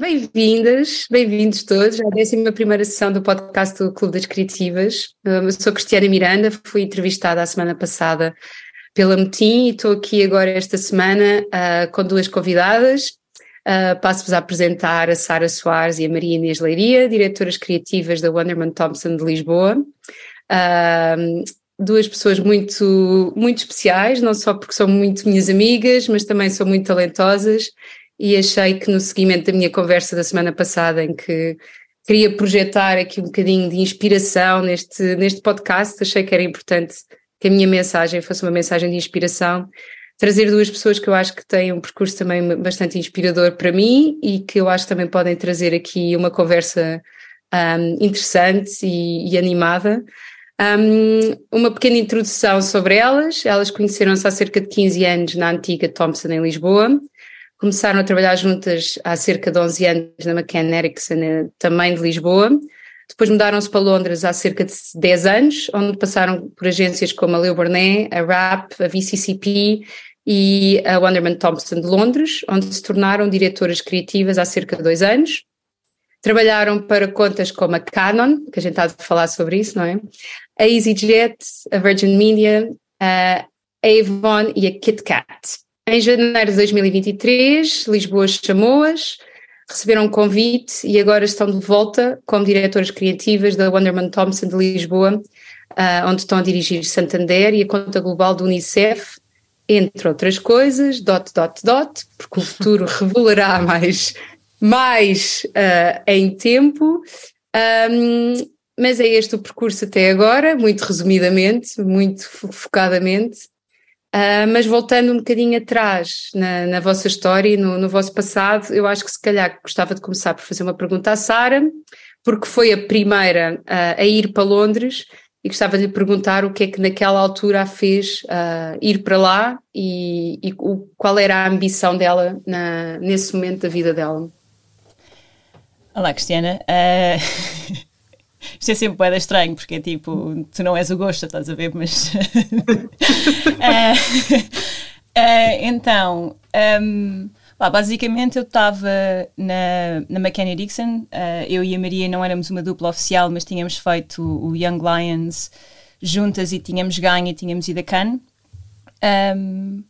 Bem-vindas, bem-vindos todos à 11 sessão do podcast do Clube das Criativas. Hum, eu sou Cristiana Miranda, fui entrevistada a semana passada pela Metim e estou aqui agora esta semana uh, com duas convidadas. Uh, Passo-vos a apresentar a Sara Soares e a Maria Inês Leiria, diretoras criativas da Wonderman Thompson de Lisboa. Uh, duas pessoas muito, muito especiais, não só porque são muito minhas amigas, mas também são muito talentosas e achei que no seguimento da minha conversa da semana passada, em que queria projetar aqui um bocadinho de inspiração neste, neste podcast, achei que era importante que a minha mensagem fosse uma mensagem de inspiração, trazer duas pessoas que eu acho que têm um percurso também bastante inspirador para mim e que eu acho que também podem trazer aqui uma conversa um, interessante e, e animada. Um, uma pequena introdução sobre elas. Elas conheceram-se há cerca de 15 anos na antiga Thompson, em Lisboa. Começaram a trabalhar juntas há cerca de 11 anos na McCann Erickson, também de Lisboa. Depois mudaram-se para Londres há cerca de 10 anos, onde passaram por agências como a Leo Burnett, a RAP, a VCCP e a Wonderman Thompson de Londres, onde se tornaram diretoras criativas há cerca de dois anos. Trabalharam para contas como a Canon, que a gente está a falar sobre isso, não é? A EasyJet, a Virgin Media, a Avon e a KitKat. Em janeiro de 2023, Lisboa chamou-as, receberam um convite e agora estão de volta como diretoras criativas da Wonderman Thompson de Lisboa, uh, onde estão a dirigir Santander e a conta global do Unicef, entre outras coisas, dot, dot, dot, porque o futuro revelará mais, mais uh, em tempo. Um, mas é este o percurso até agora, muito resumidamente, muito focadamente. Uh, mas voltando um bocadinho atrás na, na vossa história e no, no, vosso passado, eu acho que se calhar gostava de começar por fazer uma pergunta à Sara, porque foi a primeira uh, a ir para Londres e gostava de lhe perguntar o que é que naquela altura a fez uh, ir para lá e, e o, qual era a ambição dela na, nesse momento da vida dela. Olá, Cristiana. Isto é sempre boeda estranho, porque é tipo, tu não és o gosto, estás a ver, mas. uh, uh, então, um, lá, basicamente eu estava na, na McKenna Dixon, uh, eu e a Maria não éramos uma dupla oficial, mas tínhamos feito o, Young Lions juntas e tínhamos ganho e tínhamos ido a Cannes. Um,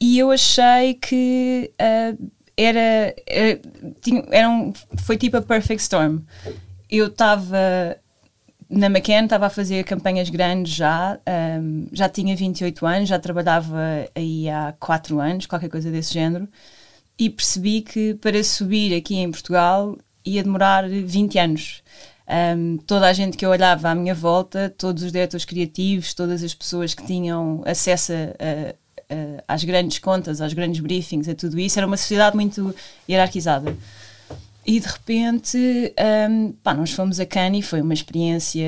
e eu achei que era, era, tinha, era um, foi tipo a perfect storm eu estava na McCann, estava a fazer campanhas grandes já, um, já tinha 28 anos, já trabalhava aí há 4 anos, qualquer coisa desse género, e percebi que para subir aqui em Portugal ia demorar 20 anos. Um, toda a gente que eu olhava à minha volta, todos os diretores criativos, todas as pessoas que tinham acesso a, a, às grandes contas, aos grandes briefings, a tudo isso, era uma sociedade muito hierarquizada. E de repente, um, pá, nós fomos a Cannes e foi uma experiência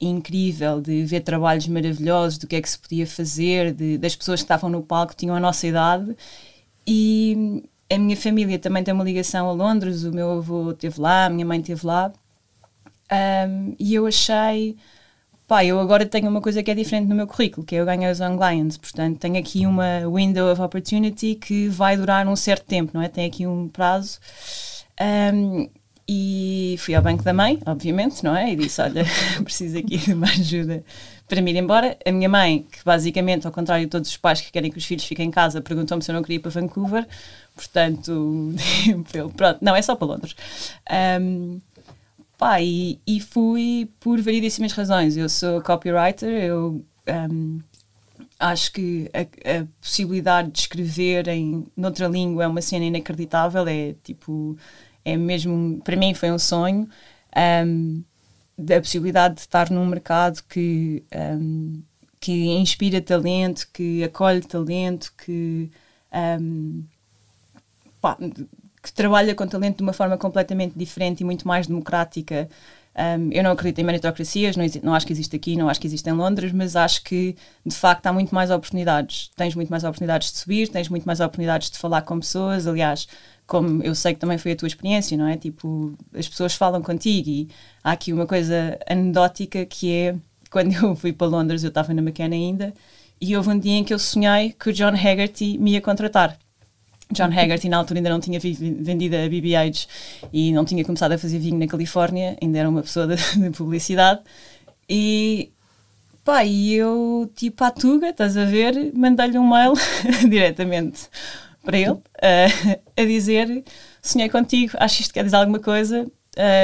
incrível de ver trabalhos maravilhosos, do que é que se podia fazer, de, das pessoas que estavam no palco tinham a nossa idade. E hum, a minha família também tem uma ligação a Londres, o meu avô esteve lá, a minha mãe esteve lá. Um, e eu achei, pá, eu agora tenho uma coisa que é diferente no meu currículo, que é eu ganhei os Young Lions, portanto tenho aqui uma window of opportunity que vai durar um certo tempo, não é? Tem aqui um prazo um, e fui ao banco da mãe, obviamente, não é? E disse: Olha, preciso aqui de uma ajuda para me ir embora. A minha mãe, que basicamente, ao contrário de todos os pais que querem que os filhos fiquem em casa, perguntou-me se eu não queria ir para Vancouver. Portanto, pronto, não, é só para Londres. Um, pá, e, e, fui por variedíssimas razões. Eu sou copywriter, eu um, acho que a, a possibilidade de escrever em noutra língua é uma cena inacreditável, é tipo é mesmo, para mim foi um sonho, um, da possibilidade de estar num mercado que, um, que inspira talento, que acolhe talento, que, um, pá, que trabalha com talento de uma forma completamente diferente e muito mais democrática. Um, eu não acredito em meritocracias, não, não, acho que existe aqui, não acho que existe em Londres, mas acho que de facto há muito mais oportunidades. Tens muito mais oportunidades de subir, tens muito mais oportunidades de falar com pessoas. Aliás, como eu sei que também foi a tua experiência, não é? Tipo, as pessoas falam contigo e há aqui uma coisa anedótica que é quando eu fui para Londres, eu estava na McKenna ainda, e houve um dia em que eu sonhei que o John Haggerty me ia contratar. John Haggerty na altura ainda não tinha vendido a BBH e não tinha começado a fazer vinho na Califórnia, ainda era uma pessoa de, de publicidade. E pá, e eu, tipo, à tuga, estás a ver, mandei-lhe um mail diretamente para ele, uh, a dizer: Sonhei contigo, acho isto quer dizer alguma coisa.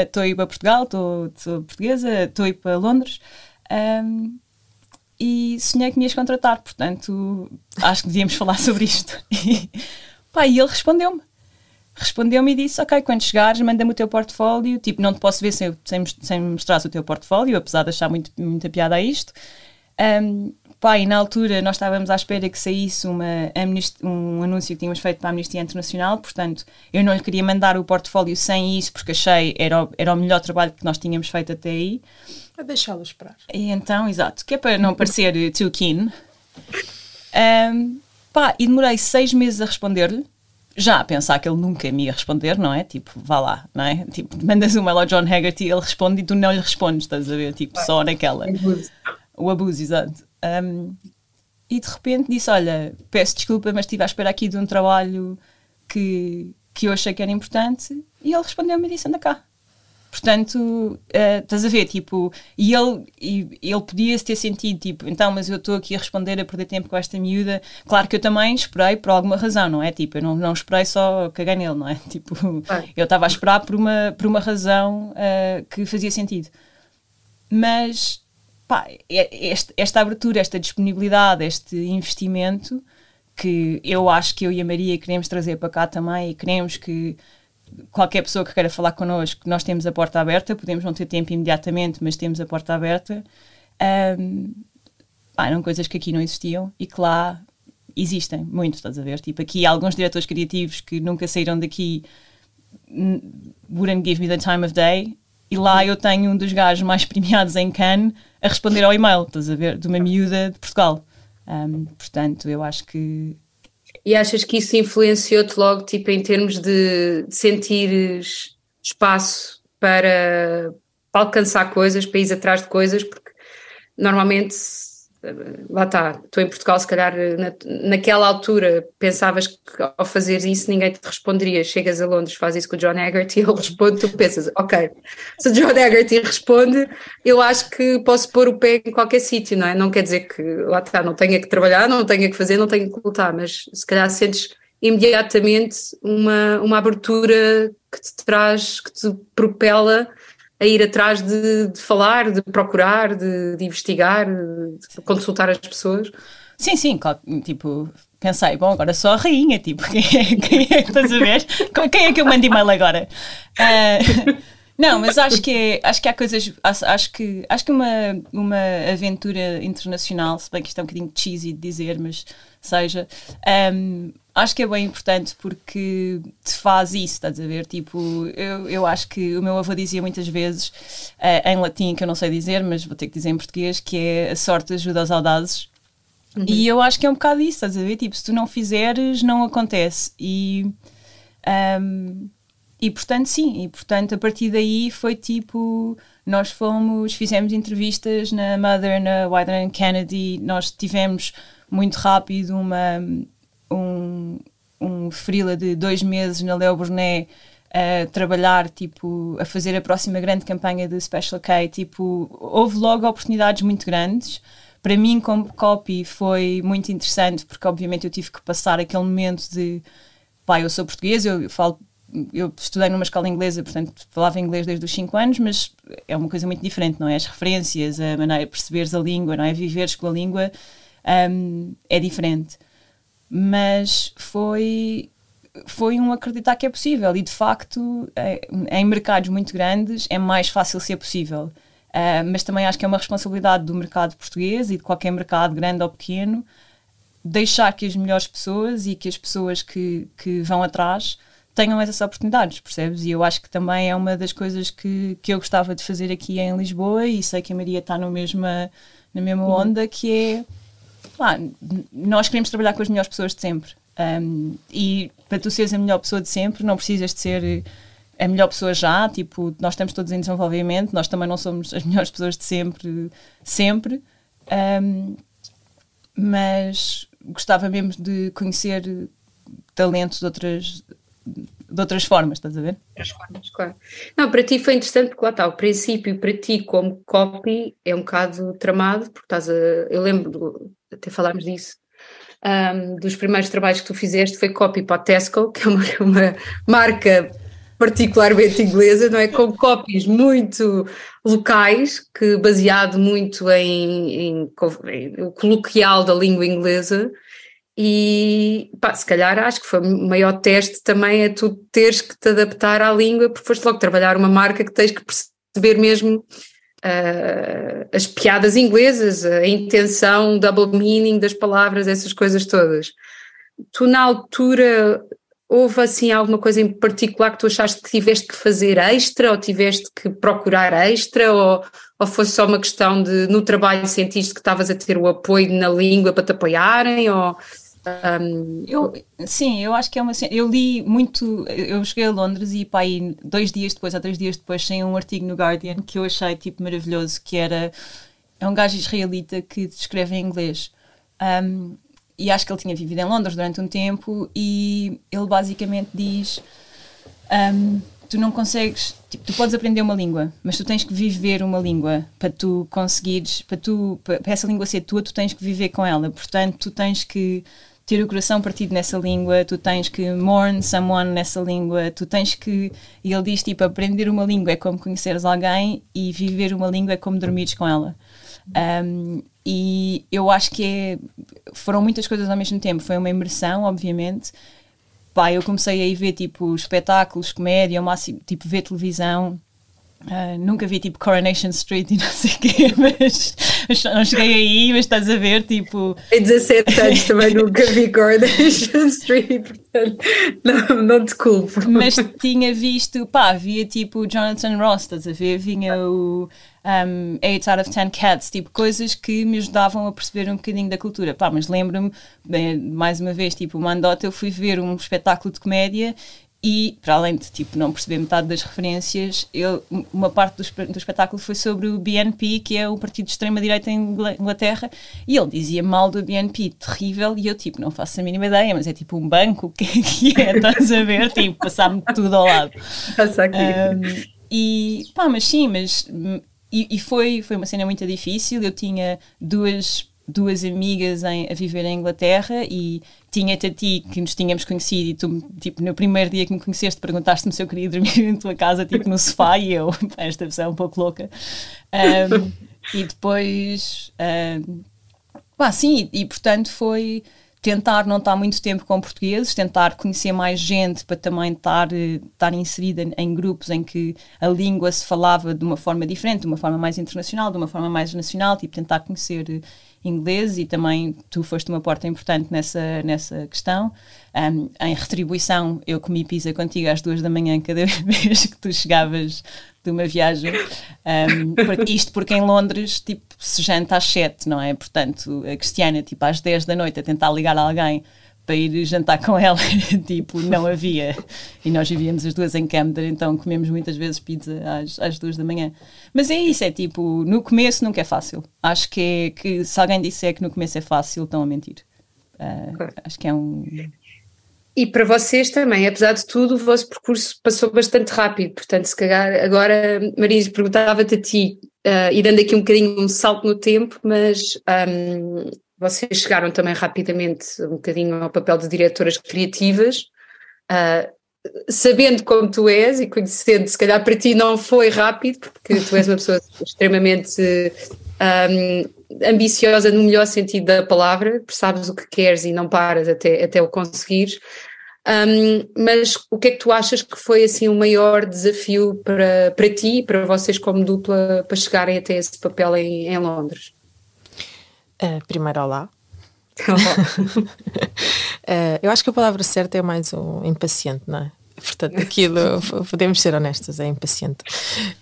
Estou uh, a ir para Portugal, estou portuguesa, estou a ir para Londres. Um, ehm, e sonhei que me ias contratar, portanto, acho que devíamos falar sobre isto. E, pá, e ele respondeu-me. Respondeu-me e disse: Ok, quando chegares, manda-me o teu portfólio. Tipo, não te posso ver sem, sem, sem o teu portfólio, apesar de achar muito, muita piada a isto. Um, ehm, Pá, e na altura nós estávamos à espera que saísse uma um anúncio que tínhamos feito para a Amnistia Internacional, portanto, eu não lhe queria mandar o portfólio sem isso, porque achei era o, era o melhor trabalho que nós tínhamos feito até aí. A deixá-lo esperar. E então, exato, que é para não parecer too keen. Um, pá, e demorei seis meses a responder-lhe, já a pensar que ele nunca me ia responder, não é? Tipo, vá lá, não é? Tipo, mandas um mail ao John Haggerty, ele responde e tu não lhe respondes, estás a ver? Tipo, só naquela. O abuso, exato. Um, e de repente disse: Olha, peço desculpa, mas estive à espera aqui de um trabalho que, que eu achei que era importante. E ele respondeu-me e disse: Anda cá. Portanto, uh, estás a ver, tipo, e ele, e, ele podia-se ter sentido, tipo, então, mas eu estou aqui a responder, a perder tempo com esta miúda. Claro que eu também esperei por alguma razão, não é? Tipo, eu não, não esperei só cagar nele, não é? Tipo, eu estava a esperar por uma, por uma razão uh, que fazia sentido. Mas pá, é, este, esta abertura, esta disponibilidade, este investimento que eu acho que eu e a Maria queremos trazer para cá também e queremos que qualquer pessoa que queira falar connosco, nós temos a porta aberta, podemos não ter tempo imediatamente, mas temos a porta aberta. Um, pá, eram coisas que aqui não existiam e que lá existem muito, estás a ver? Tipo, aqui há alguns diretores criativos que nunca saíram daqui, hum, wouldn't give me the time of day, e lá uhum. eu tenho um dos gajos mais premiados em Cannes a responder ao e-mail, estás a ver, de uma miúda de Portugal. Um, portanto, eu acho que. E achas que isso influenciou-te logo, tipo, em termos de, de sentires espaço para, para alcançar coisas, para ir atrás de coisas, porque normalmente lá está, estou em Portugal, se calhar na, naquela altura pensavas que ao fazer isso ninguém te responderia. Chegas a Londres, fazes isso com o John e ele responde, tu pensas, ok, se o John Egerty responde, eu acho que posso pôr o pé em qualquer sítio, não é? Não quer dizer que lá está, não tenha que trabalhar, não tenha que fazer, não tenha que lutar, mas se calhar sentes imediatamente uma, uma abertura que te traz, que te propela a ir atrás de, de falar, de procurar, de, de investigar, de consultar as pessoas. Sim, sim, claro, tipo, pensei, bom, agora só a rainha, tipo, quem é, quem é, estás a ver? Quem é que eu mando e-mail agora? Uh, não, mas acho que, acho que há coisas, acho que, acho que uma, uma aventura internacional, se bem que isto é um bocadinho cheesy de dizer, mas seja, um, acho que é bem importante porque te faz isso, estás a ver? Tipo, eu, eu acho que o meu avô dizia muitas vezes, uh, em latim, que eu não sei dizer, mas vou ter que dizer em português, que é a sorte ajuda aos audazes. Uhum. E eu acho que é um bocado isso, estás a ver? Tipo, se tu não fizeres, não acontece. E. Um, ehm, e portanto, sim, e portanto, a partir daí foi tipo: nós fomos, fizemos entrevistas na Mother, na Wyden Kennedy, nós tivemos muito rápido uma, um, um frila de dois meses na Leo Burnet a trabalhar, tipo, a fazer a próxima grande campanha de Special K, tipo, houve logo oportunidades muito grandes. Para mim, como copy, foi muito interessante, porque obviamente eu tive que passar aquele momento de, pá, eu sou português eu falo eu estudei numa escola inglesa, portanto falava inglês desde os 5 anos, mas é uma coisa muito diferente, não é? As referências, a maneira de perceberes a língua, não é? Viveres com a língua um, é diferente mas foi foi um acreditar que é possível e de facto é, em mercados muito grandes é mais fácil ser possível uh, mas também acho que é uma responsabilidade do mercado português e de qualquer mercado grande ou pequeno deixar que as melhores pessoas e que as pessoas que, que vão atrás tenham essas oportunidades, percebes? E eu acho que também é uma das coisas que, que eu gostava de fazer aqui em Lisboa e sei que a Maria está no mesma, na mesma uhum. onda, que é nós queremos trabalhar com as melhores pessoas de sempre. Um, e para tu seres a melhor pessoa de sempre, não precisas de ser eh, a melhor pessoa já. Tipo, nós estamos todos em desenvolvimento, nós também não somos as melhores pessoas de sempre, sempre. Um, mas gostava mesmo de conhecer talentos de outras, de outras formas, estás a ver? As formas, claro. Não, para ti foi interessante porque lá está, o princípio para ti como copy é um bocado tramado, porque estás a. Eu lembro até falámos disso, um, dos primeiros trabalhos que tu fizeste foi copy para a Tesco, que é uma, uma, marca particularmente inglesa, não é? Com copies muito locais, que baseado muito em, em, em o coloquial da língua inglesa. E pá, se calhar acho que foi o maior teste também é tu teres que te adaptar à língua, porque foste logo trabalhar uma marca que tens que perceber mesmo uh, as piadas inglesas, a intenção, double meaning das palavras, essas coisas todas. Tu, na altura, houve assim alguma coisa em particular que tu achaste que tiveste que fazer extra ou tiveste que procurar extra ou, ou foi só uma questão de no trabalho sentiste que estavas a ter o apoio na língua para te apoiarem ou um, eu, sim, eu acho que é uma. Eu li muito. Eu cheguei a Londres e, para aí, dois dias depois, há três dias depois, saiu um artigo no Guardian que eu achei tipo maravilhoso. Que era. É um gajo israelita que escreve em inglês. Um, e acho que ele tinha vivido em Londres durante um tempo. E ele basicamente diz: um, Tu não consegues. Tipo, tu podes aprender uma língua, mas tu tens que viver uma língua para tu conseguires. Para, tu, para essa língua ser tua, tu tens que viver com ela. Portanto, tu tens que ter o coração partido nessa língua, tu tens que mourn someone nessa língua, tu tens que. E ele diz tipo: aprender uma língua é como conheceres alguém e viver uma língua é como dormires com ela. Um, e eu acho que é, foram muitas coisas ao mesmo tempo. Foi uma imersão, obviamente. Pá, eu comecei a ir ver tipo espetáculos, comédia, máximo, tipo ver televisão Uh, nunca vi tipo Coronation Street e não sei o quê, mas, mas, não cheguei aí, mas estás a ver, tipo. Em 17 anos também nunca vi Coronation Street, portanto, não, não te culpo. Mas tinha visto, pá, via tipo Jonathan Ross, estás a ver? Vinha o um, 8 out of 10 cats, tipo coisas que me ajudavam a perceber um bocadinho da cultura. Pá, mas lembro-me, mais uma vez, tipo, uma Mandota, eu fui ver um espetáculo de comédia e, para além de tipo, não perceber metade das referências, eu, uma parte do, do espetáculo foi sobre o BNP, que é o partido de extrema-direita em Inglaterra, e ele dizia mal do BNP, terrível, e eu, tipo, não faço a mínima ideia, mas é tipo um banco, que, que é, estás a ver? tipo, passar-me tudo ao lado. aqui. Um, e, pá, mas sim, mas. Hum, e, e foi, foi uma cena muito difícil, eu tinha duas duas amigas em, a viver em Inglaterra e tinha-te a ti que nos tínhamos conhecido e tu, tipo, no primeiro dia que me conheceste perguntaste-me se eu queria dormir em tua casa, tipo, no sofá e eu, esta pessoa é um pouco louca. Um, e depois... Um, ah, sim, e, e portanto foi tentar não estar muito tempo com portugueses, tentar conhecer mais gente para também estar, eh, estar inserida em grupos em que a língua se falava de uma forma diferente, de uma forma mais internacional, de uma forma mais nacional, tipo tentar conhecer eh, inglês e também tu foste uma porta importante nessa, nessa questão. Um, em retribuição, eu comi pizza contigo às duas da manhã cada vez que tu chegavas de uma viagem. Um, isto porque em Londres, tipo, se janta às 7, não é? Portanto, a Cristiana, tipo, às 10 da noite a tentar ligar a alguém para ir jantar com ela, tipo, não havia. E nós vivíamos as duas em Camden, então comemos muitas vezes pizza às, às duas da manhã. Mas é isso, é tipo, no começo nunca é fácil. Acho que, é, que se alguém disser que no começo é fácil, estão a mentir. Uh, acho que é um e para vocês também, apesar de tudo, o vosso percurso passou bastante rápido, portanto, se calhar agora, Marisa, perguntava-te a ti, uh, e dando aqui um bocadinho um salto no tempo, mas um, ehm, vocês chegaram também rapidamente um bocadinho ao papel de diretoras criativas, uh, sabendo como tu és e conhecendo, se calhar para ti não foi rápido, porque tu és uma pessoa extremamente um, ambiciosa no melhor sentido da palavra, sabes o que queres e não paras até, até o conseguir. Um, mas o que é que tu achas que foi assim o maior desafio para, para ti e para vocês como dupla para chegarem até esse papel em, em Londres? Uh, primeiro, olá. uh, eu acho que a palavra certa é mais o impaciente, não é? Portanto, aquilo, podemos ser honestas, é impaciente.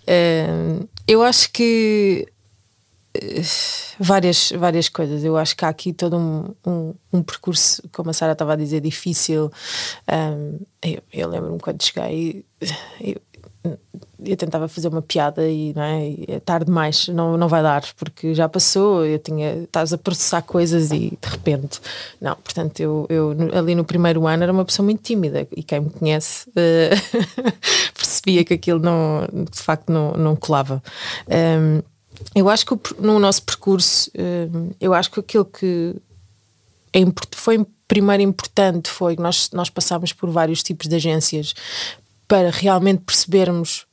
Uh, eu acho que eh, várias, várias coisas. Eu acho que há aqui todo um, um, um percurso, como a Sara estava a dizer, difícil. Um, eu, eu lembro-me quando cheguei, eu, eu tentava fazer uma piada e não é, é tarde demais, não, não vai dar, porque já passou, eu tinha, estás a processar coisas e de repente, não, portanto eu, eu ali no primeiro ano era uma pessoa muito tímida e quem me conhece uh, percebia que aquilo não, de facto não, não colava. Um, eu acho que no nosso percurso, hum, eu acho que aquilo que é foi primeiro importante foi que nós, nós passámos por vários tipos de agências para realmente percebermos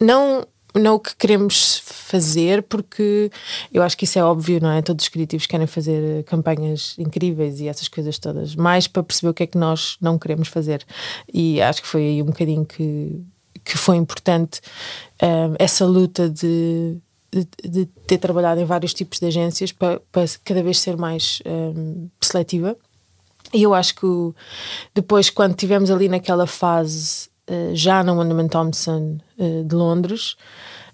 não não o que queremos fazer, porque eu acho que isso é óbvio, não é? Todos os criativos querem fazer eh, campanhas incríveis e essas coisas todas, mais para perceber o que é que nós não queremos fazer. E acho que foi aí um bocadinho que, que foi importante um, essa luta de de, ter trabalhado em vários tipos de agências para, para cada vez ser mais um, seletiva. E eu acho que depois, quando tivemos ali naquela fase, uh, já na Wonderman Thompson uh, de Londres,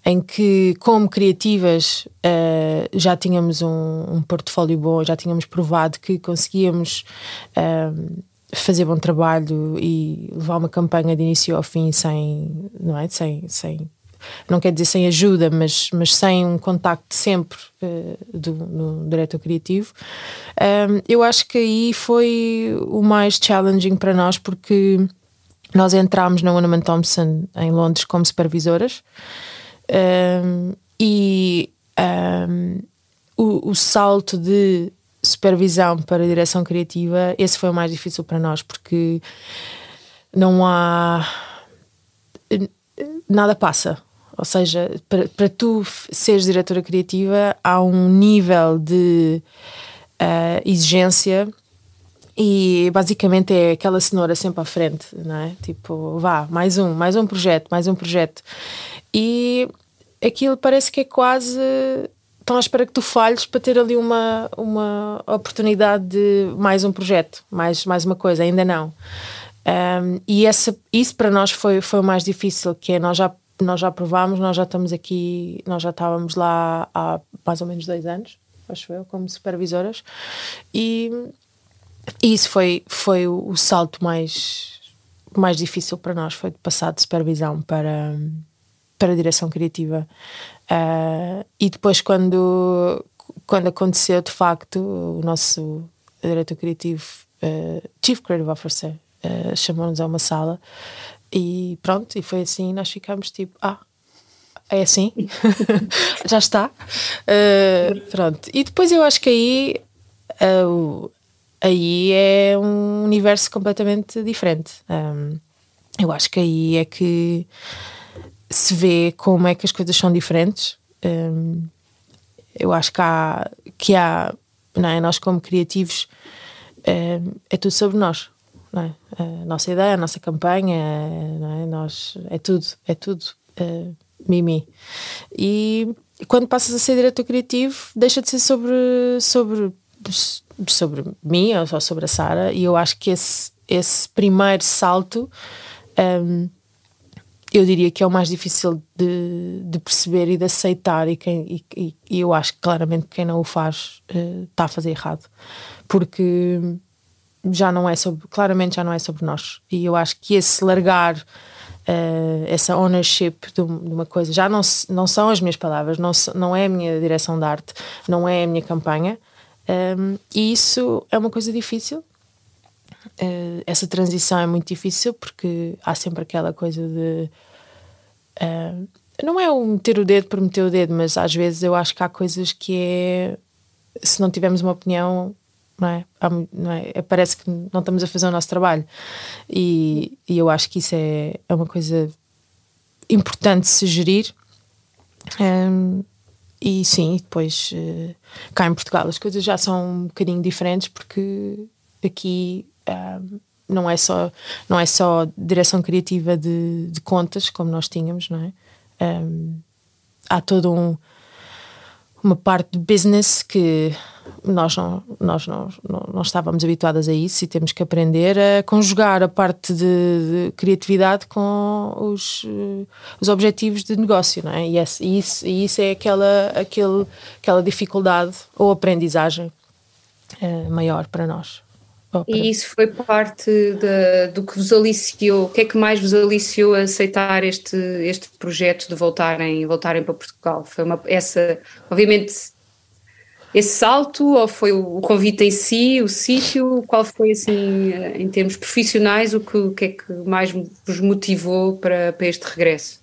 em que, como criativas, uh, já tínhamos um, um, portfólio bom, já tínhamos provado que conseguíamos hum, fazer bom trabalho e levar uma campanha de início ao fim sem, não é? sem, sem não quer dizer sem ajuda, mas, mas sem um contacto sempre uh, do, do diretor criativo. Um, eu acho que aí foi o mais challenging para nós, porque nós entramos na Unaman Thompson em Londres como supervisoras um, e um, o, o salto de supervisão para direção criativa, esse foi o mais difícil para nós, porque não há. Nada passa. Ou seja, para, para tu seres diretora criativa, há um nível de uh, exigência e basicamente é aquela cenoura sempre à frente, não é? Tipo, vá, mais um, mais um projeto, mais um projeto. E aquilo parece que é quase. Estão à espera que tu falhes para ter ali uma, uma oportunidade de mais um projeto, mais, mais uma coisa, ainda não. Um, e essa, isso para nós foi, foi o mais difícil, que é nós já nós já provámos, nós já estamos aqui, nós já estávamos lá há mais ou menos dois anos, acho eu, como supervisoras, e, e isso foi, foi o, o salto mais, mais difícil para nós, foi de passar de supervisão para, para a direção criativa. Uh, e depois quando, quando aconteceu, de facto, o nosso diretor criativo, uh, Chief Creative Officer, uh, chamou-nos a uma sala e pronto, e foi assim, nós ficámos tipo, ah, é assim, já está. Uh, pronto. E depois eu acho que aí, uh, aí é um universo completamente diferente. Um, eu acho que aí é que se vê como é que as coisas são diferentes. Um, eu acho que há, que há não é? nós como criativos, um, é tudo sobre nós. É? A nossa ideia, a nossa campanha, é? Nós, é tudo, é tudo uh, mimi. E, e quando passas a ser diretor criativo, deixa de ser sobre, sobre, sobre mim ou só sobre a Sara, e eu acho que esse, esse primeiro salto. Um, ehm, eu diria que é o mais difícil de, de perceber e de aceitar, e, quem, e, e, eu acho que claramente quem não o faz eh, está uh, a fazer errado, porque já não é sobre, claramente já não é sobre nós. E eu acho que esse largar uh, essa ownership de, uma coisa, já não, não são as minhas palavras, não, não é a minha direção de arte, não é a minha campanha. Um, ehm, e isso é uma coisa difícil. Uh, essa transição é muito difícil porque há sempre aquela coisa de. Uh, não é o meter o dedo por meter o dedo, mas às vezes eu acho que há coisas que é. Se não tivermos uma opinião, não é? Há, não é? é? Parece que não estamos a fazer o nosso trabalho. E, e eu acho que isso é, é uma coisa importante de se gerir. Um, e sim, depois uh, cá em Portugal as coisas já são um bocadinho diferentes porque aqui hum, não é só não é só direção criativa de, de contas como nós tínhamos, não é? Um, há todo um uma parte de business que nós não, nós não, não, não, estávamos habituadas a isso e temos que aprender a conjugar a parte de, de criatividade com os, eh, os objetivos de negócio, não é? E, esse, e isso, e isso é aquela, aquele, aquela dificuldade ou aprendizagem eh, maior para nós. E isso foi parte de, do que vos aliciou, o que é que mais vos aliciou a aceitar este, este projeto de voltarem, voltarem para Portugal? Foi uma, essa, obviamente, esse salto ou foi o convite em si, o sítio? Qual foi, assim, eh, em termos profissionais, o que, o que é que mais vos motivou para, para este regresso?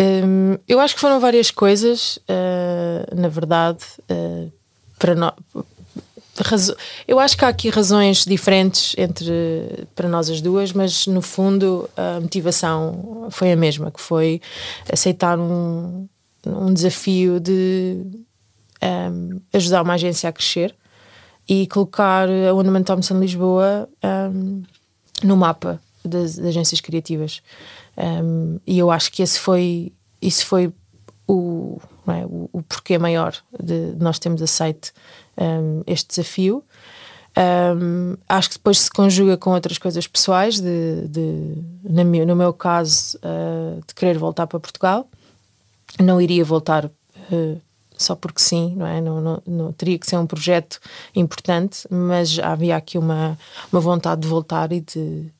Hum, eu acho que foram várias coisas, uh, na verdade, uh, para nós eu acho que há aqui razões diferentes entre para nós as duas, mas no fundo a motivação foi a mesma, que foi aceitar um, um desafio de um, ajudar uma agência a crescer e colocar a Ornament Thompson Lisboa um, no mapa das, das agências criativas. e eu acho que esse foi, isso foi o, é, o, o porquê maior de, de nós termos aceito um, este desafio. Um, acho que depois se conjuga com outras coisas pessoais, de, de meu, no meu caso, uh, de querer voltar para Portugal. Não iria voltar uh, só porque sim, não é? Não, não, não, teria que ser um projeto importante, mas havia aqui uma, uma vontade de voltar e de,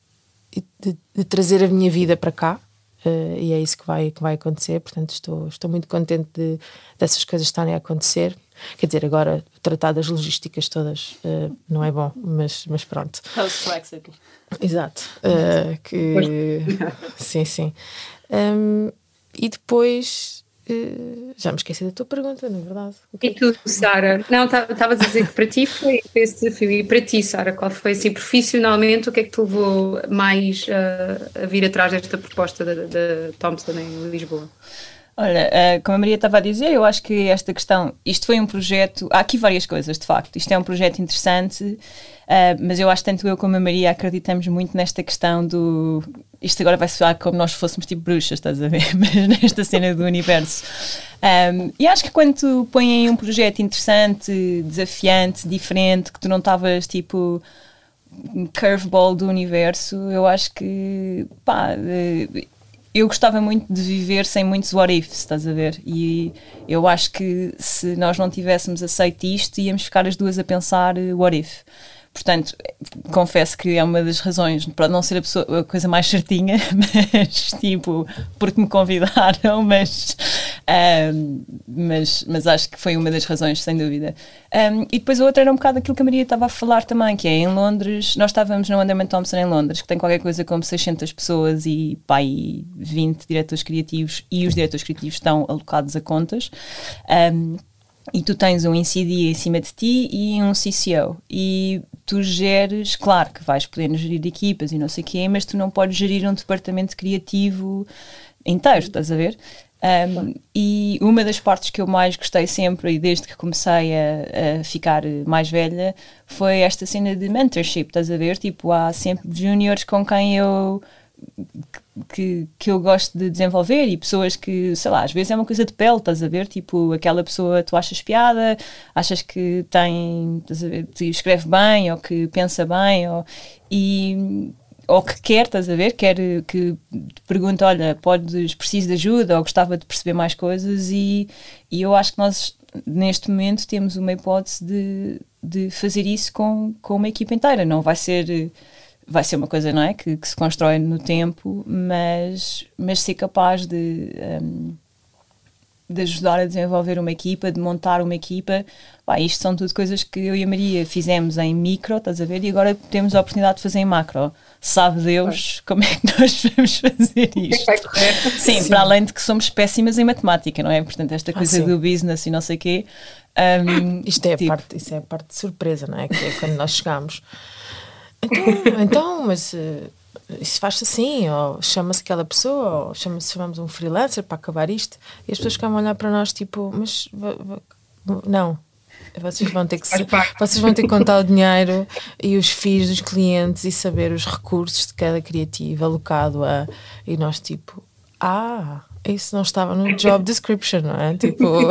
de, de trazer a minha vida para cá uh, e é isso que vai, que vai acontecer. Portanto, estou, estou muito contente de, dessas coisas estarem a acontecer. Quer dizer, agora tratar das logísticas todas uh, não é bom, mas, mas pronto. Tá Exato. Uh, que... sim, sim. Um, e depois eh, já me esqueci da tua pergunta, na é verdade. E é tu, Sara? Não, tá, estava a dizer que para ti foi esse desafio. E para ti, Sara, qual foi assim profissionalmente? O que é que te levou mais a vir atrás desta proposta da de, de, Thompson em Lisboa? Olha, eh, como a Maria estava a dizer, eu acho que esta questão, isto foi um projeto, há aqui várias coisas de facto, isto é um projeto interessante, eh, mas eu acho que tanto eu como a Maria acreditamos muito nesta questão do isto agora vai soar como nós fôssemos tipo bruxas, estás a ver? Mas nesta cena do universo. Um, e acho que quando tu põem um projeto interessante, desafiante, diferente, que tu não estavas tipo curveball do universo, eu acho que pá. Eh, eu gostava muito de viver sem muitos what ifs, estás a ver? E eu acho que se nós não tivéssemos aceito isto, íamos ficar as duas a pensar eh, what if. Portanto, confesso que é uma das razões, para não ser a, pessoa, a, coisa mais certinha, mas tipo, porque me convidaram, mas, um, mas, mas acho que foi uma das razões, sem dúvida. Um, e depois a outra era um bocado aquilo que a Maria estava a falar também, que é em Londres, nós estávamos no Underman Thompson em Londres, que tem qualquer coisa como 600 pessoas e, pá, e 20 diretores criativos, e os diretores criativos estão alocados a contas. Um, e tu tens um NCD em cima de ti e um CCO. E tu geres, claro que vais podendo gerir equipas e não sei o quê, mas tu não podes gerir um departamento criativo inteiro, estás a ver? Um, e uma das partes que eu mais gostei sempre e desde que comecei a, a, ficar mais velha foi esta cena de mentorship, estás a ver? Tipo, há sempre juniors com quem eu que, que eu gosto de desenvolver e pessoas que, sei lá, às vezes é uma coisa de pele, estás a ver? Tipo, aquela pessoa tu achas piada, achas que tem, estás a ver, te escreve bem ou que pensa bem ou, e, ou que quer, estás a ver? Quer que te pergunte, olha, podes, preciso de ajuda ou gostava de perceber mais coisas e, e eu acho que nós neste momento temos uma hipótese de, de fazer isso com, com uma equipa inteira, não vai ser vai ser uma coisa, não é? Que, que se constrói no tempo, mas, mas ser capaz de, um, de ajudar a desenvolver uma equipa, de montar uma equipa, bah, isto são tudo coisas que eu e a Maria fizemos em micro, estás a ver? E agora temos a oportunidade de fazer em macro. Sabe Deus como é que nós vamos fazer é isto. Sim, sim. para além de que somos péssimas em matemática, não é? Portanto, esta ah, coisa ah, do business e não sei o quê. Um, isto é, tipo, parte, isso é a parte de surpresa, não é? Que é quando nós chegamos então, então mas uh, isso faz-se assim, ou chama-se aquela pessoa, ou chama chamamos um freelancer para acabar isto, e as pessoas ficam a olhar para nós tipo, mas não, vocês vão ter que se, vocês vão ter que contar o dinheiro e os FIIs dos clientes e saber os recursos de cada criativo alocado a e nós tipo ah isso não estava no job description não é tipo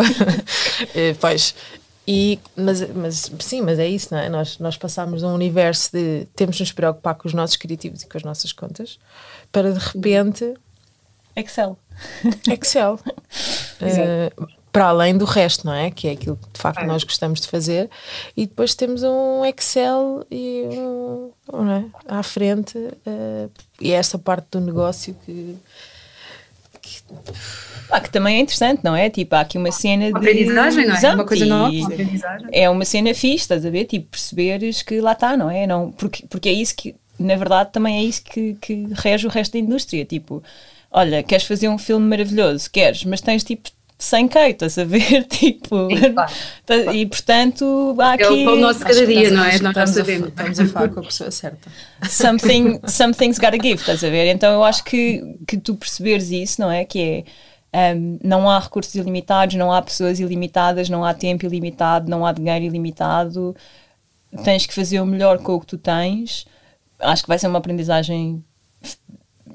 eh, pois e, mas, mas sim, mas é isso, não é? Nós, nós passámos de um universo de temos de nos preocupar com os nossos criativos e com as nossas contas para de repente. Excel. Excel. uh, para além do resto, não é? Que é aquilo que de facto nós gostamos de fazer. E depois temos um Excel e um, não é? à frente. Uh, e é essa parte do negócio que, que que também é interessante, não é? Tipo, há aqui uma cena de. Aprendizagem, não é? Exato, uma coisa nova. É uma cena fixe, estás a ver? Tipo, perceberes que lá está, não é? Não, porque, porque é isso que, na verdade, também é isso que, que rege o resto da indústria. Tipo, olha, queres fazer um filme maravilhoso? Queres, mas tens tipo sem queito, a saber, tipo. Tá, e portanto, há aqui. É o nosso cada dia, não é? Nós Estamos a falar com a pessoa certa. Something, something's gotta give, estás a ver? Então eu acho que, que tu perceberes isso, não é? Que é um, não há recursos ilimitados, não há pessoas ilimitadas, não há tempo ilimitado, não há dinheiro ilimitado. Tens que fazer o melhor com o que tu tens. Acho que vai ser uma aprendizagem,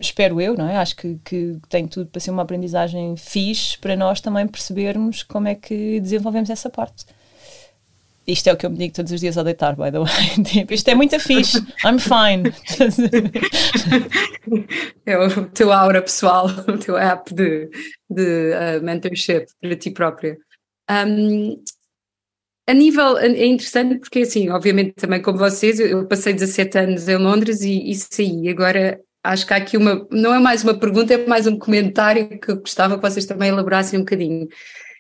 espero eu, não é? Acho que, que tem tudo para ser uma aprendizagem fixe para nós também percebermos como é que desenvolvemos essa parte. Isto é o que eu me digo todos os dias ao deitar, by the way. Tipo, isto é muito fixe. I'm fine. é o teu aura pessoal, o teu app de, de uh, mentorship para ti própria. Um, a nível, é, é interessante porque assim, obviamente também como vocês, eu passei 17 anos em Londres e, e saí. Agora acho que há aqui uma, não é mais uma pergunta, é mais um comentário que eu gostava que vocês também elaborassem um bocadinho.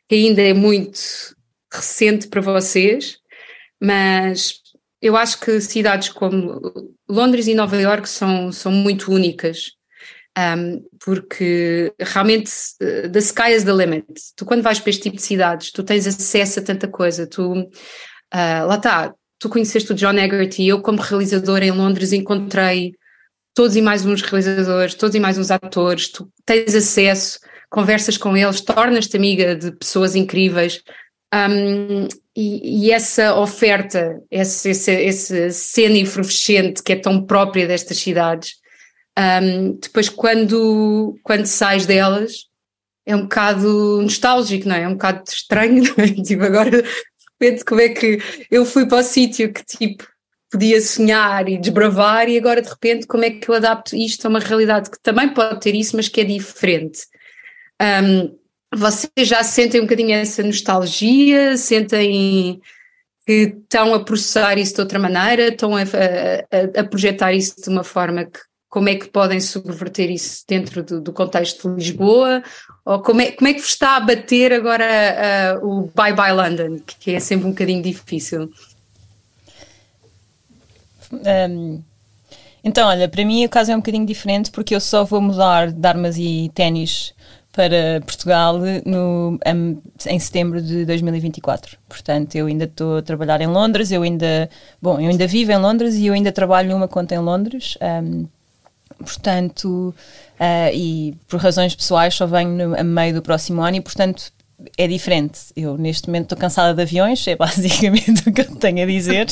Que ainda é muito recente para vocês, mas eu acho que cidades como Londres e Nova Iorque são, são muito únicas, um, porque realmente eh, the sky is the limit. Tu quando vais para este tipo de cidades, tu tens acesso a tanta coisa, tu uh, lá está, tu conheceste o John e eu como realizadora em Londres encontrei todos e mais uns realizadores, todos e mais uns atores, tu tens acesso, conversas com eles, tornas-te amiga de pessoas incríveis, um, e, e, essa oferta, esse, esse, esse cena efervescente que é tão própria destas cidades, um, depois quando, quando sais delas é um bocado nostálgico, não é? É um bocado estranho, não é? Tipo, agora de repente como é que eu fui para o sítio que tipo podia sonhar e desbravar e agora de repente como é que eu adapto isto a uma realidade que também pode ter isso, mas que é diferente. Um, vocês já sentem um bocadinho essa nostalgia? Sentem que estão a processar isso de outra maneira? Estão a, a, a projetar isso de uma forma que como é que podem subverter isso dentro do, do, contexto de Lisboa? Ou como é, como é que vos está a bater agora uh, o Bye Bye London, que é sempre um bocadinho difícil? Um, então, olha, para mim o caso é um bocadinho diferente porque eu só vou mudar de armas e ténis para Portugal no, em setembro de 2024. Portanto, eu ainda estou a trabalhar em Londres, eu ainda, bom, eu ainda vivo em Londres e eu ainda trabalho numa conta em Londres. Um, portanto, uh, e por razões pessoais só venho no, a meio do próximo ano e, portanto, é diferente. Eu neste momento estou cansada de aviões, é basicamente o que eu tenho a dizer.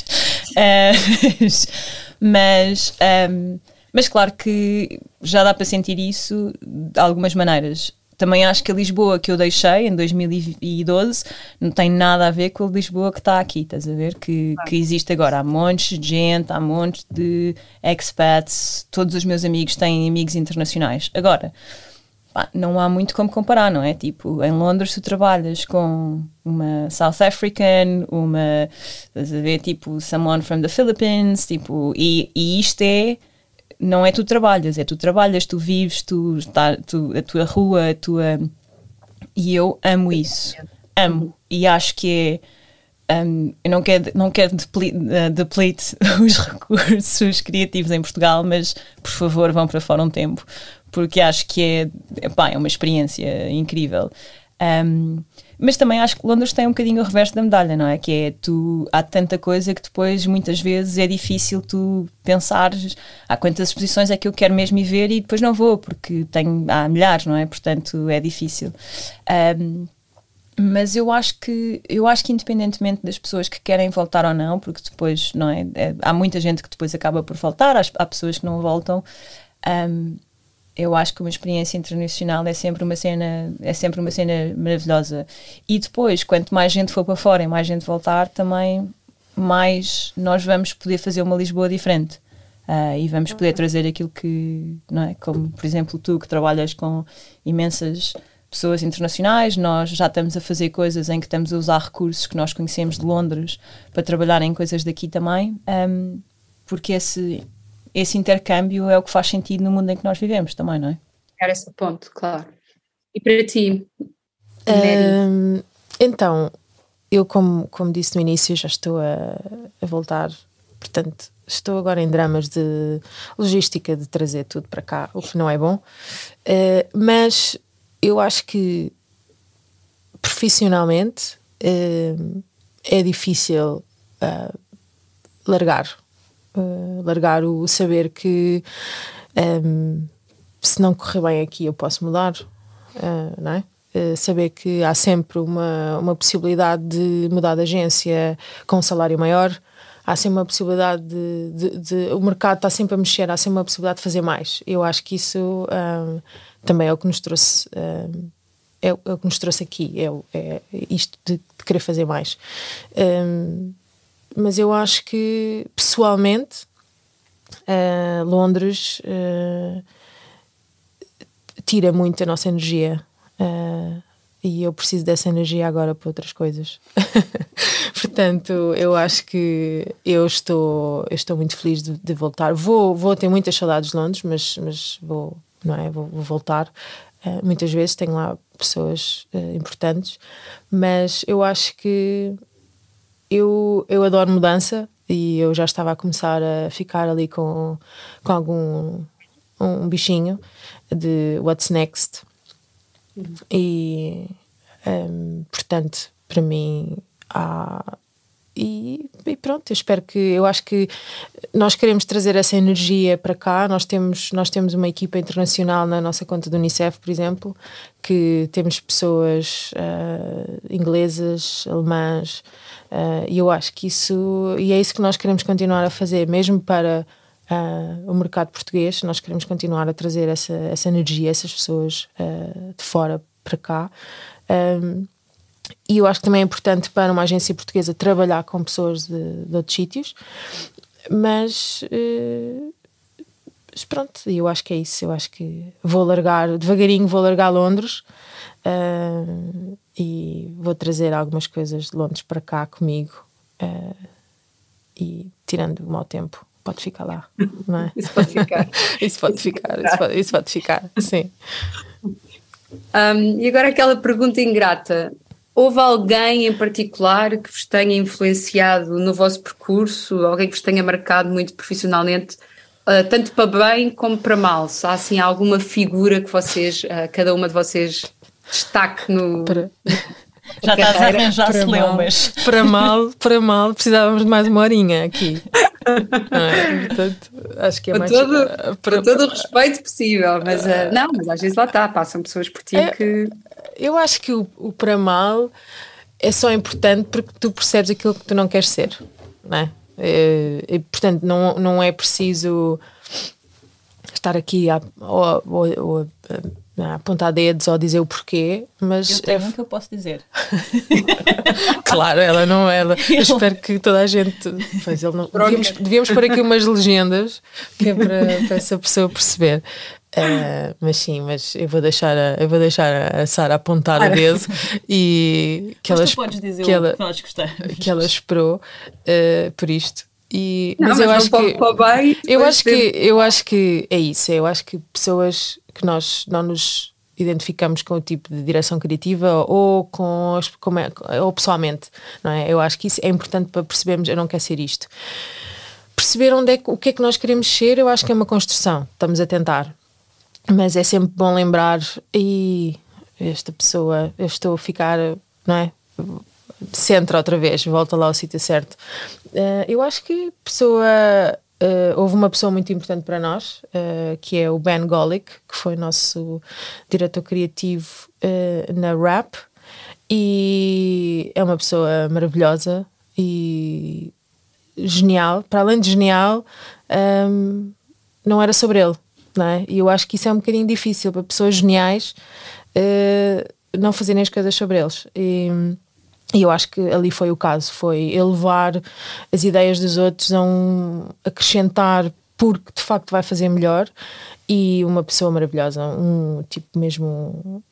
uh, mas, um, mas claro que já dá para sentir isso de algumas maneiras. Também acho que a Lisboa que eu deixei em 2012 não tem nada a ver com a Lisboa que está aqui, estás a ver? Que, que existe agora. Há montes de gente, há montes de expats, todos os meus amigos têm amigos internacionais. Agora, pá, não há muito como comparar, não é? Tipo, em Londres tu trabalhas com uma South African, uma, estás a ver, tipo, someone from the Philippines, tipo, e, e isto é não é tu trabalhas, é tu trabalhas, tu vives, tu, tá, tu a tua rua, a tua. E eu amo isso. Amo. E acho que é. Um, eu não quero, não quero eh, deplete, uh, deplete, os recursos criativos em Portugal, mas por favor vão para fora um tempo, porque acho que é, epá, é uma experiência incrível. Um, mas também acho que Londres tem um bocadinho o reverso da medalha, não é? Que é tu há tanta coisa que depois muitas vezes é difícil tu pensares há ah, quantas exposições é que eu quero mesmo ir ver e depois não vou, porque tenho há milhares, não é? Portanto, é difícil. Um, mas eu acho que eu acho que independentemente das pessoas que querem voltar ou não, porque depois não é, é há muita gente que depois acaba por voltar, há, há pessoas que não voltam. Um, eu acho que uma experiência internacional é sempre uma cena é sempre uma cena maravilhosa e depois quanto mais gente for para fora e mais gente voltar também mais nós vamos poder fazer uma Lisboa diferente uh, e vamos poder uhum. trazer aquilo que não é como por exemplo tu que trabalhas com imensas pessoas internacionais, nós já estamos a fazer coisas em que estamos a usar recursos que nós conhecemos de Londres para trabalhar em coisas daqui também, um, porque esse esse intercâmbio é o que faz sentido no mundo em que nós vivemos também, não é? Era esse ponto, claro. E para ti? Um, então, eu como, como disse no início, já estou a, a voltar, portanto, estou agora em dramas de logística de trazer tudo para cá, o que não é bom, uh, mas eu acho que profissionalmente uh, é difícil uh, largar eh, largar o saber que um, ehm, se não correr bem aqui eu posso mudar, uh, não é? Uh, saber que há sempre uma, uma possibilidade de mudar de agência com um salário maior, há sempre uma possibilidade de, de, de, O mercado está sempre a mexer, há sempre uma possibilidade de fazer mais. Eu acho que isso ehm, também é o que nos trouxe. Ehm, é, é, o que nos trouxe aqui, é, é isto de, de, querer fazer mais. Um, mas eu acho que pessoalmente uh, Londres uh, tira muito a nossa energia uh, e eu preciso dessa energia agora para outras coisas. Portanto, eu acho que eu estou, eu estou muito feliz de, de, voltar. Vou, vou ter muitas saudades de Londres, mas, mas vou, não é? vou, vou voltar. Eh, muitas vezes tenho lá pessoas importantes, mas eu acho que eu, eu adoro mudança e eu já estava a começar a ficar ali com, com algum um bichinho de what's next. Uhum. E, um, portanto, para mim, há, e, e, pronto, eu espero que eu acho que nós queremos trazer essa energia para cá. Nós temos, nós temos uma equipa internacional na nossa conta do Unicef, por exemplo, que temos pessoas uh, inglesas, alemãs, uh, e eu acho que isso e é isso que nós queremos continuar a fazer, mesmo para Uh, o mercado português. Nós queremos continuar a trazer essa, essa energia, essas pessoas uh, de fora para cá. Um, e eu acho que também é importante para uma agência portuguesa trabalhar com pessoas de, de outros sítios, mas. Uh, mas pronto, eu acho que é isso. Eu acho que vou largar, devagarinho vou largar Londres uh, e vou trazer algumas coisas de Londres para cá comigo uh, e tirando o mau tempo. Pode ficar lá, não é? Isso pode ficar. isso pode ficar, isso pode, isso pode ficar, sim. Um, e agora aquela pergunta ingrata. Houve alguém em particular que vos tenha influenciado no vosso percurso, alguém que vos tenha marcado muito profissionalmente, eh, tanto para bem como para mal? Se há assim alguma figura que vocês, eh, cada uma de vocês, destaque no. Para... Já estás a arranjar para mal, mas... para mal, para mal, precisávamos de mais uma horinha aqui. É? Portanto, acho que é mais. Todo, eh, para... Com todo o respeito possível, mas uh, não, mas às vezes lá está, passam pessoas por ti é, que eu acho que o, o para mal é só importante porque tu percebes aquilo que tu não queres ser, não é? Eh, e, portanto, não, não é preciso estar aqui a, ou, ou, ou a apontar dedos ou dizer o porquê, mas. Eu tenho é... que eu posso dizer. claro, ela não. É, ela, eu... eu... espero que toda a gente. Pois, ele não... devíamos, devíamos pôr aqui umas legendas que é para, para essa pessoa perceber. Uh, mas sim, mas eu vou deixar a, eu vou deixar a Sara apontar Ai. o dedo e que ela, que, que ela esperou uh, por isto. E, não, mas, mas eu acho que bem, eu acho ter... que eu acho que é isso. É, eu acho que pessoas que nós não nos identificamos com o tipo de direção criativa ou com as, como é, ou pessoalmente, não é? Eu acho que isso é importante para percebermos. Eu não quero ser isto perceber onde é, o que é que nós queremos ser, eu acho que é uma construção. Estamos a tentar. Mas é sempre bom lembrar e esta pessoa, eu estou a ficar, não é? centro outra vez, volta lá ao sítio certo. Uh, eu acho que pessoa Uh, houve uma pessoa muito importante para nós, uh, que é o Ben Golick, que foi nosso diretor criativo uh, na Rap, e é uma pessoa maravilhosa e genial. Para além de genial, um, ehm, não era sobre ele, não é? E eu acho que isso é um bocadinho difícil para pessoas geniais uh, não fazerem as coisas sobre eles. E, e eu acho que ali foi o caso, foi elevar as ideias dos outros a um acrescentar porque de facto vai fazer melhor e uma pessoa maravilhosa, um tipo mesmo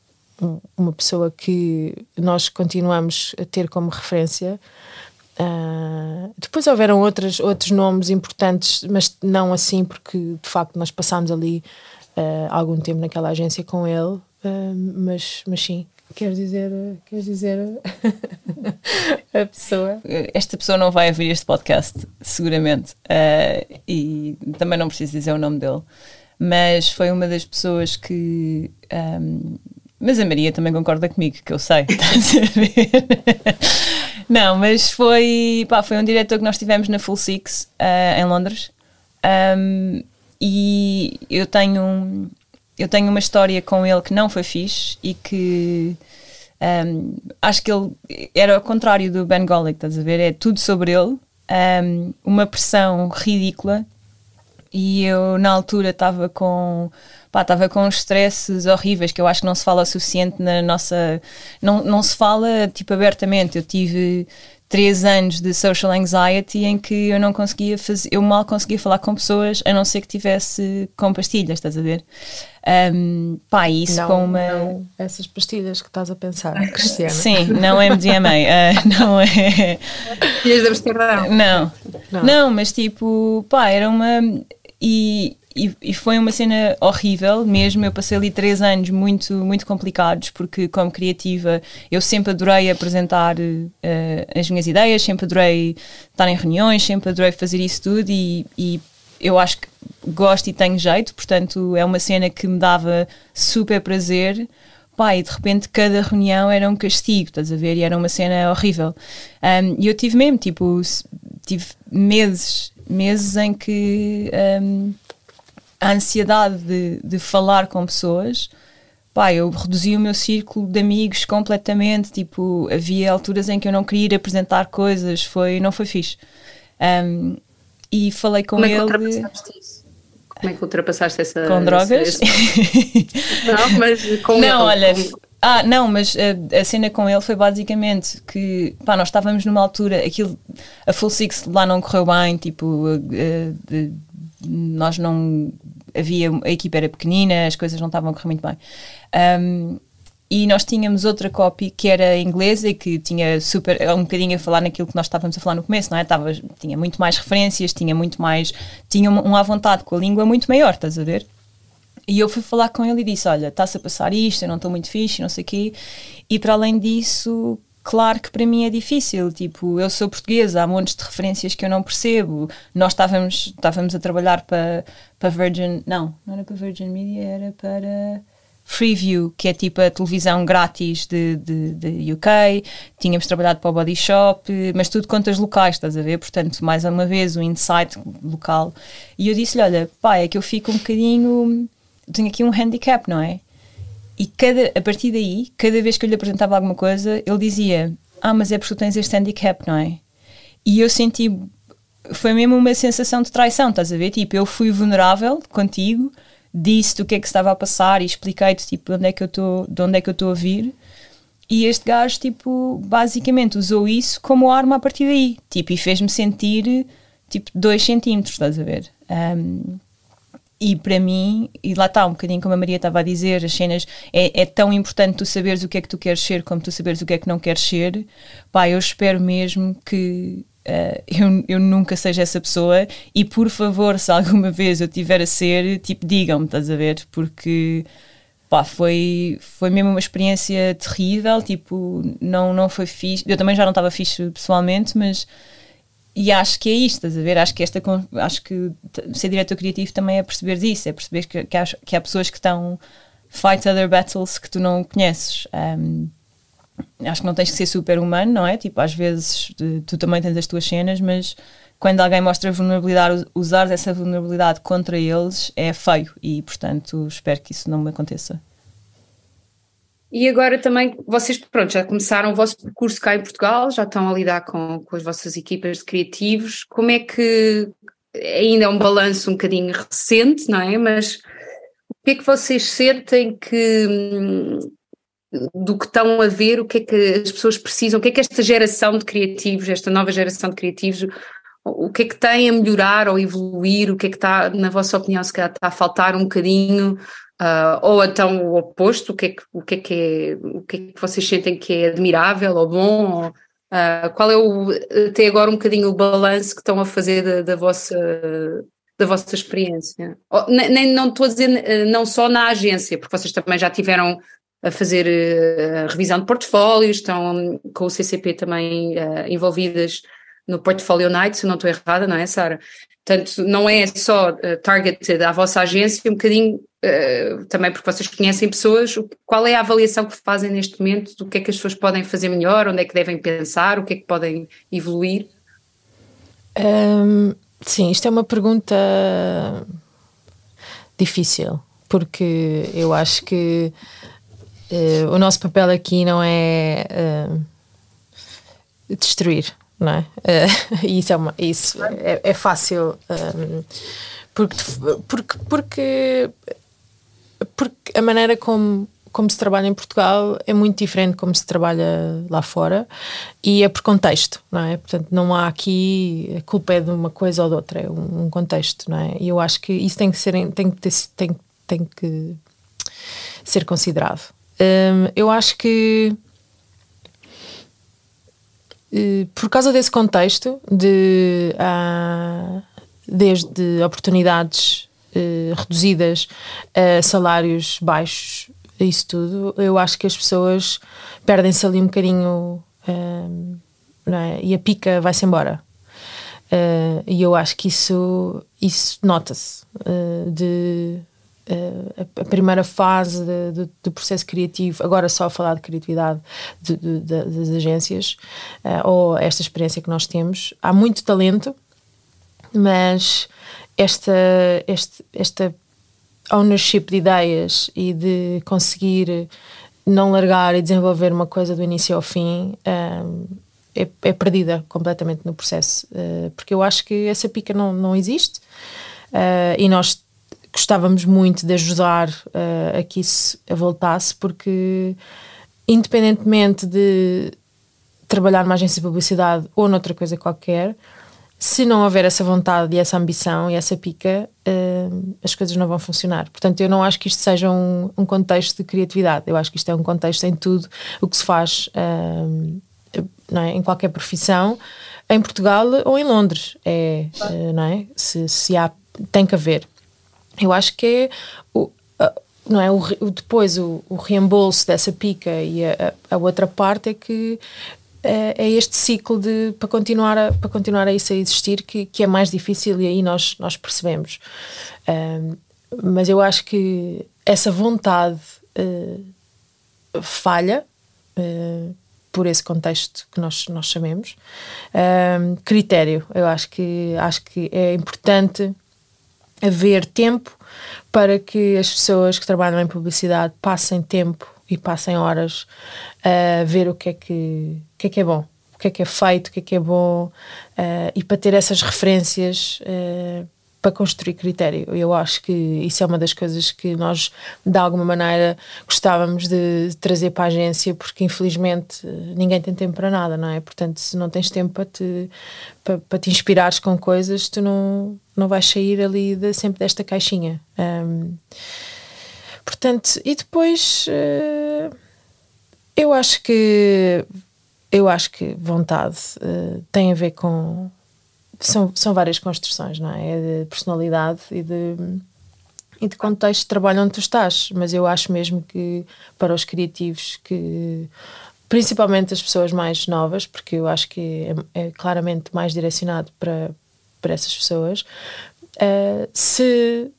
uma pessoa que nós continuamos a ter como referência Uh, depois houveram outras, outros nomes importantes, mas não assim, porque de facto nós passámos ali uh, algum tempo naquela agência com ele, uh, mas, mas sim. Queres dizer, queres dizer a pessoa? Esta pessoa não vai ouvir este podcast, seguramente, e também não preciso dizer o nome dele, mas foi uma das pessoas que um, mas a Maria também concorda comigo, que eu sei, estás a ver? Não, mas foi, pá, foi um diretor que nós tivemos na Full Six, uh, em Londres, um, e eu tenho, eu tenho uma história com ele que não foi fixe e que um, acho que ele era o contrário do Ben Golic estás a ver? É tudo sobre ele, um, uma pressão ridícula, e eu na altura estava com pá, estava com estresses horríveis que eu acho que não se fala o suficiente na nossa. Não, não se fala tipo abertamente. Eu tive três anos de social anxiety em que eu não conseguia fazer, eu mal conseguia falar com pessoas a não ser que tivesse com pastilhas, estás a ver? Um, pá, isso não, com uma. Não essas pastilhas que estás a pensar, ah, Cristiana. Sim, não é MDMA, uh, ah, não é. Pastilhas Não. não. Não, mas tipo, pá, era uma. E, e, e, foi uma cena horrível mesmo. Eu passei ali três anos muito, muito complicados, porque, como criativa, eu sempre adorei apresentar uh, as minhas ideias, sempre adorei estar em reuniões, sempre adorei fazer isso tudo. E, e eu acho que gosto e tenho jeito, portanto, é uma cena que me dava super prazer pai, de repente cada reunião era um castigo, estás a ver? E era uma cena horrível. Um, e eu tive mesmo, tipo, tive meses, meses em que um, a ansiedade de, de falar com pessoas, pá, eu reduzi o meu círculo de amigos completamente. Tipo, havia alturas em que eu não queria ir apresentar coisas, foi, não foi fixe. Um, e falei com Como é ele. É Como é que ultrapassaste essa. Com drogas? Essa, essa... não, mas com. Não, olha. Ah, não, mas a, a, cena com ele foi basicamente que, pá, nós estávamos numa altura, aquilo, a Full Six lá não correu bem, tipo, a, a, nós não havia a equipa era pequenina, as coisas não estavam a correr muito bem. Um, e nós tínhamos outra copy que era inglesa e que tinha super é um bocadinho a falar naquilo que nós estávamos a falar no começo, não é? Tava, tinha muito mais referências, tinha muito mais, tinha um, um à vontade com a língua muito maior, estás a ver? E eu fui falar com ele e disse: Olha, está-se a passar isto, eu não estou muito fixe, não sei o quê. E para além disso, Claro que para mim é difícil, tipo, eu sou portuguesa, há montes de referências que eu não percebo. Nós estávamos, estávamos a trabalhar para, para Virgin, não, não era para Virgin Media, era para Freeview, que é tipo a televisão grátis de, de, de, UK, tínhamos trabalhado para o Body Shop, mas tudo contas locais, estás a ver? Portanto, mais uma vez, o insight local. E eu disse-lhe: Olha, pá, é que eu fico um bocadinho. Tenho aqui um handicap, não é? E cada, a partir daí, cada vez que eu lhe apresentava alguma coisa, ele dizia: Ah, mas é porque tu tens este handicap, não é? E eu senti. Foi mesmo uma sensação de traição, estás a ver? Tipo, eu fui vulnerável contigo, disse-te o que é que estava a passar e expliquei-te, tipo, onde é que eu tô, de onde é que eu estou a vir. E este gajo, tipo, basicamente usou isso como arma a partir daí. Tipo, e fez-me sentir, tipo, dois centímetros, estás a ver? Um, e para mim, e lá está, um bocadinho como a Maria estava a dizer, as cenas, é, é, tão importante tu saberes o que é que tu queres ser como tu saberes o que é que não queres ser. Pá, eu espero mesmo que uh, eu, eu nunca seja essa pessoa e por favor, se alguma vez eu tiver a ser, tipo, digam-me, estás a ver? Porque pá, foi, foi mesmo uma experiência terrível, tipo, não, não foi fixe. Eu também já não estava fixe pessoalmente, mas e acho que é isto, estás a ver? Acho que, esta, acho que ser diretor criativo também é perceber isso, é perceber que, que, há, que há pessoas que estão fight other battles que tu não conheces. Um, acho que não tens que ser super humano, não é? Tipo, às vezes tu também tens as tuas cenas, mas quando alguém mostra vulnerabilidade, usar essa vulnerabilidade contra eles é feio e, portanto, espero que isso não me aconteça. E agora também, vocês pronto, já começaram o vosso percurso cá em Portugal, já estão a lidar com, com as vossas equipas de criativos, como é que, ainda é um balanço um bocadinho recente, não é? Mas o que é que vocês sentem que, hum, do que estão a ver, o que é que as pessoas precisam, o que é que esta geração de criativos, esta nova geração de criativos, o que é que tem a melhorar ou evoluir, o que é que está, na vossa opinião, se calhar está a faltar um bocadinho Uh, ou então o oposto, o que, é que, o, que é que é, o que é que vocês sentem que é admirável ou bom? Ou, uh, ah, qual é o, até agora um bocadinho o balanço que estão a fazer da, da vossa, da vossa experiência? Ou, nem, não estou a dizer eh, não só na agência, porque vocês também já tiveram a fazer eh, revisão de portfólios, estão com o CCP também uh, envolvidas no Portfolio Night, se não estou errada, não é, Sara? Portanto, não é só uh, targeted à vossa agência, um bocadinho eh, também porque vocês conhecem pessoas, qual é a avaliação que fazem neste momento do que é que as pessoas podem fazer melhor, onde é que devem pensar, o que é que podem evoluir? Um, sim, isto é uma pergunta difícil, porque eu acho que uh, o nosso papel aqui não é uh, destruir, não é? Eh, isso é, uma, isso é, é fácil. Um, porque, porque, porque porque a maneira como como se trabalha em Portugal é muito diferente como se trabalha lá fora e é por contexto, não é? Portanto, não há aqui a culpa é de uma coisa ou de outra, é um contexto, não é? E eu acho que isso tem que ser tem que ter, tem, tem que ser considerado. Hum, eu acho que eh, por causa desse contexto de ah, desde oportunidades eh, reduzidas, uh, salários baixos, isso tudo, eu acho que as pessoas perdem-se ali um bocadinho ehm, é? e a pica vai-se embora. Uh, e eu acho que isso, isso nota-se eh, de a primeira fase do, processo criativo, agora só a falar de criatividade de, de, de, das agências, ou esta experiência que nós temos. Há muito talento, mas esta, este, esta ownership de ideias e de conseguir não largar e desenvolver uma coisa do início ao fim um, ehm, é, é, perdida completamente no processo. Uh, porque eu acho que essa pica não, não existe uh, e nós gostávamos muito de ajudar uh, a que isso voltasse, porque independentemente de trabalhar numa agência de publicidade ou noutra coisa qualquer se não houver essa vontade e essa ambição e essa pica, uh, as coisas não vão funcionar. Portanto, eu não acho que isto seja um, um, contexto de criatividade. Eu acho que isto é um contexto em tudo o que se faz uh, é? em qualquer profissão, em Portugal ou em Londres. É, uh, não é? Se, se, há, tem que haver. Eu acho que é o, não é? O, depois o, o, reembolso dessa pica e a, a outra parte é que é, é, este ciclo de para continuar a, para continuar a isso a existir que, que é mais difícil e aí nós nós percebemos um, mas eu acho que essa vontade uh, falha uh, por esse contexto que nós nós chamemos um, critério eu acho que acho que é importante haver tempo para que as pessoas que trabalham em publicidade passem tempo e passem horas a ver o que é que que é que é bom, o que é que é feito, o que é que é bom, uh, e para ter essas referências uh, para construir critério. Eu acho que isso é uma das coisas que nós, de alguma maneira, gostávamos de trazer para a agência, porque infelizmente ninguém tem tempo para nada, não é? Portanto, se não tens tempo para te, para, para te inspirares com coisas, tu não, não vais sair ali de, sempre desta caixinha. Um, portanto, e depois. Uh, eu acho que eu acho que vontade uh, tem a ver com. São, são várias construções, não é? É de personalidade e de, e de contexto de trabalho onde tu estás. Mas eu acho mesmo que para os criativos que. Principalmente as pessoas mais novas, porque eu acho que é, é claramente mais direcionado para, para essas pessoas. Uh, se